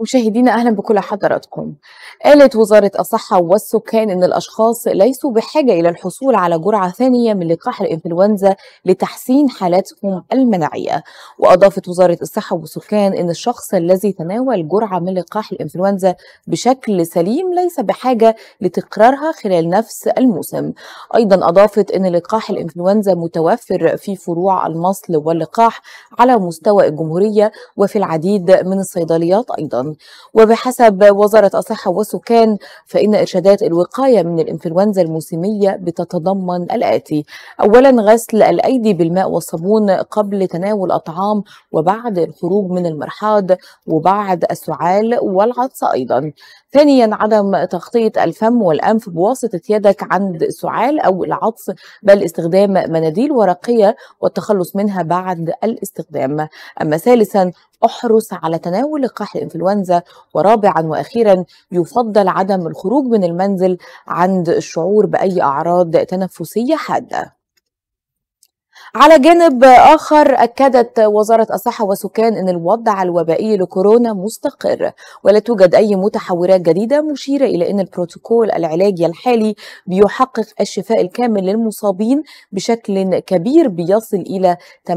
مشاهدينا اهلا بكل حضراتكم. قالت وزاره الصحه والسكان ان الاشخاص ليسوا بحاجه الى الحصول على جرعه ثانيه من لقاح الانفلونزا لتحسين حالاتهم المناعيه. واضافت وزاره الصحه والسكان ان الشخص الذي تناول جرعه من لقاح الانفلونزا بشكل سليم ليس بحاجه لتكرارها خلال نفس الموسم. ايضا اضافت ان لقاح الانفلونزا متوفر في فروع المصل واللقاح على مستوى الجمهوريه وفي العديد من الصيدليات ايضا. وبحسب وزارة الصحة والسكان فإن إرشادات الوقاية من الإنفلونزا الموسمية بتتضمن الآتي أولا غسل الأيدي بالماء والصابون قبل تناول الأطعام وبعد الخروج من المرحاض وبعد السعال والعطس أيضا ثانيا عدم تغطية الفم والأنف بواسطة يدك عند السعال أو العطس بل استخدام مناديل ورقية والتخلص منها بعد الاستخدام أما ثالثا احرص على تناول لقاح الانفلونزا ورابعا واخيرا يفضل عدم الخروج من المنزل عند الشعور باي اعراض تنفسيه حاده على جانب آخر أكدت وزارة الصحة والسكان أن الوضع الوبائي لكورونا مستقر ولا توجد أي متحورات جديدة مشيرة إلى أن البروتوكول العلاجي الحالي بيحقق الشفاء الكامل للمصابين بشكل كبير بيصل إلى 98%.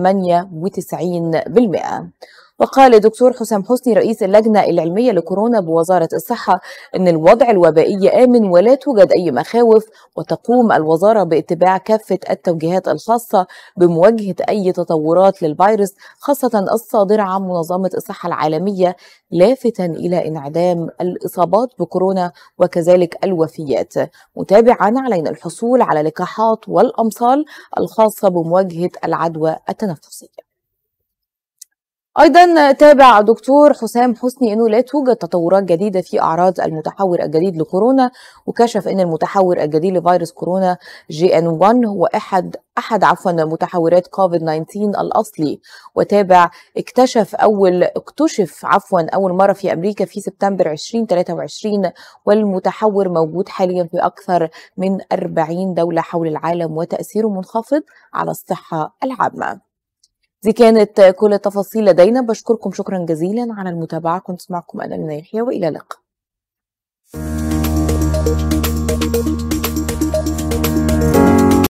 وقال دكتور حسام حسني رئيس اللجنة العلمية لكورونا بوزارة الصحة أن الوضع الوبائي آمن ولا توجد أي مخاوف وتقوم الوزارة باتباع كافة التوجيهات الخاصة بمواجهة أي تطورات للفيروس خاصة الصادرة عن منظمة الصحة العالمية لافتا إلى انعدام الإصابات بكورونا وكذلك الوفيات متابعا علينا الحصول على لقاحات والأمصال الخاصة بمواجهة العدوى التنفسية ايضا تابع دكتور حسام حسني انه لا توجد تطورات جديده في اعراض المتحور الجديد لكورونا وكشف ان المتحور الجديد لفيروس كورونا جي ان 1 هو احد احد عفوا متحورات كوفيد 19 الاصلي وتابع اكتشف اول اكتشف عفوا اول مره في امريكا في سبتمبر 2023 والمتحور موجود حاليا في اكثر من 40 دوله حول العالم وتاثيره منخفض على الصحه العامه دي كانت كل التفاصيل لدينا بشكركم شكرا جزيلا على المتابعة كنت معكم أنا من يحيى وإلى اللقاء